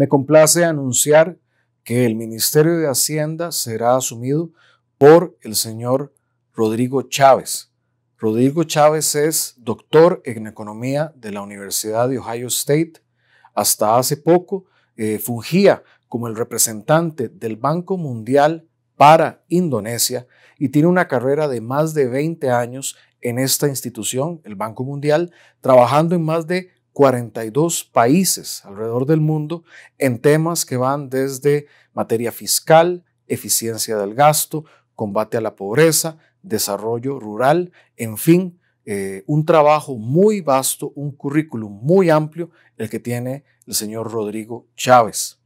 Me complace anunciar que el Ministerio de Hacienda será asumido por el señor Rodrigo Chávez. Rodrigo Chávez es doctor en economía de la Universidad de Ohio State. Hasta hace poco eh, fungía como el representante del Banco Mundial para Indonesia y tiene una carrera de más de 20 años en esta institución, el Banco Mundial, trabajando en más de 42 países alrededor del mundo en temas que van desde materia fiscal, eficiencia del gasto, combate a la pobreza, desarrollo rural, en fin, eh, un trabajo muy vasto, un currículum muy amplio, el que tiene el señor Rodrigo Chávez.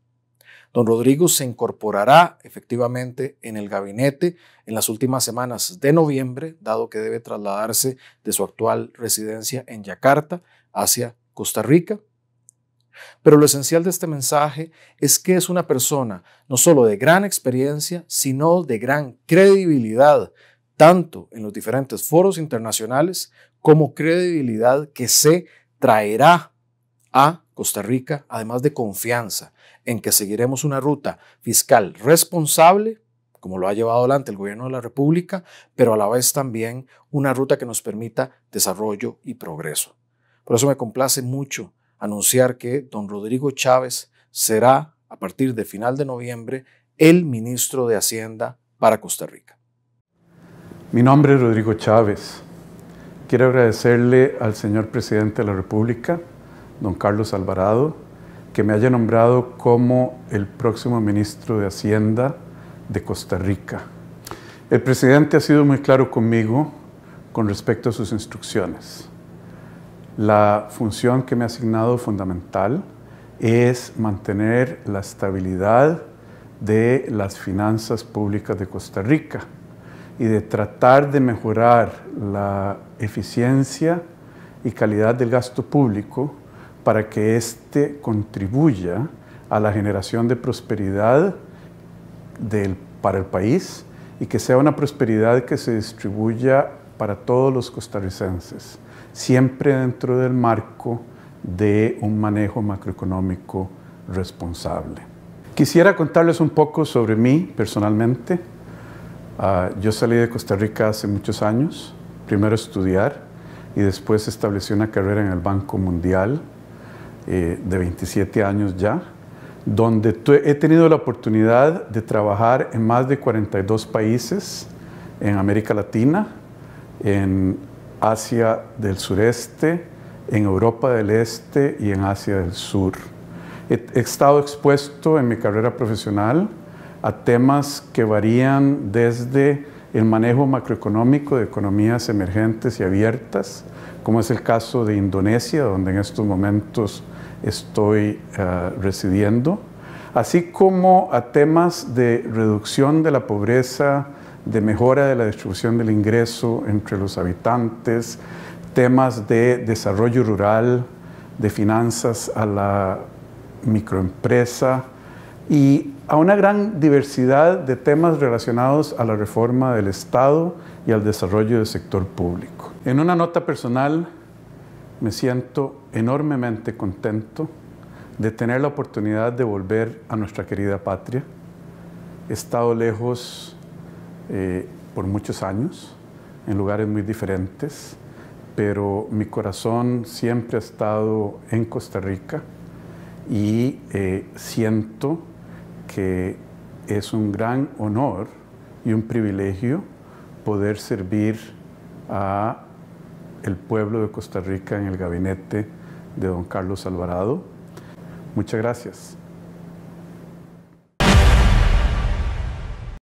Don Rodrigo se incorporará efectivamente en el gabinete en las últimas semanas de noviembre, dado que debe trasladarse de su actual residencia en Yakarta hacia Costa Rica. Pero lo esencial de este mensaje es que es una persona no solo de gran experiencia, sino de gran credibilidad, tanto en los diferentes foros internacionales como credibilidad que se traerá a Costa Rica, además de confianza en que seguiremos una ruta fiscal responsable, como lo ha llevado adelante el gobierno de la República, pero a la vez también una ruta que nos permita desarrollo y progreso. Por eso me complace mucho anunciar que don Rodrigo Chávez será, a partir de final de noviembre, el ministro de Hacienda para Costa Rica. Mi nombre es Rodrigo Chávez. Quiero agradecerle al señor presidente de la República, don Carlos Alvarado, que me haya nombrado como el próximo ministro de Hacienda de Costa Rica. El presidente ha sido muy claro conmigo con respecto a sus instrucciones. La función que me ha asignado fundamental es mantener la estabilidad de las finanzas públicas de Costa Rica y de tratar de mejorar la eficiencia y calidad del gasto público para que éste contribuya a la generación de prosperidad para el país y que sea una prosperidad que se distribuya para todos los costarricenses siempre dentro del marco de un manejo macroeconómico responsable. Quisiera contarles un poco sobre mí personalmente. Ah, yo salí de Costa Rica hace muchos años, primero estudiar y después establecí una carrera en el Banco Mundial eh, de 27 años ya, donde he tenido la oportunidad de trabajar en más de 42 países en América Latina, en Asia del sureste, en Europa del este y en Asia del sur. He, estado expuesto en mi carrera profesional a temas que varían desde el manejo macroeconómico de economías emergentes y abiertas, como es el caso de Indonesia, donde en estos momentos estoy eh, residiendo, así como a temas de reducción de la pobreza, de mejora de la distribución del ingreso entre los habitantes, temas de desarrollo rural, de finanzas a la microempresa y a una gran diversidad de temas relacionados a la reforma del Estado y al desarrollo del sector público. En una nota personal, me siento enormemente contento de tener la oportunidad de volver a nuestra querida patria. estado lejos eh, por muchos años, en lugares muy diferentes, pero mi corazón siempre ha estado en Costa Rica y eh, siento que es un gran honor y un privilegio poder servir a el pueblo de Costa Rica en el gabinete de don Carlos Alvarado. Muchas gracias.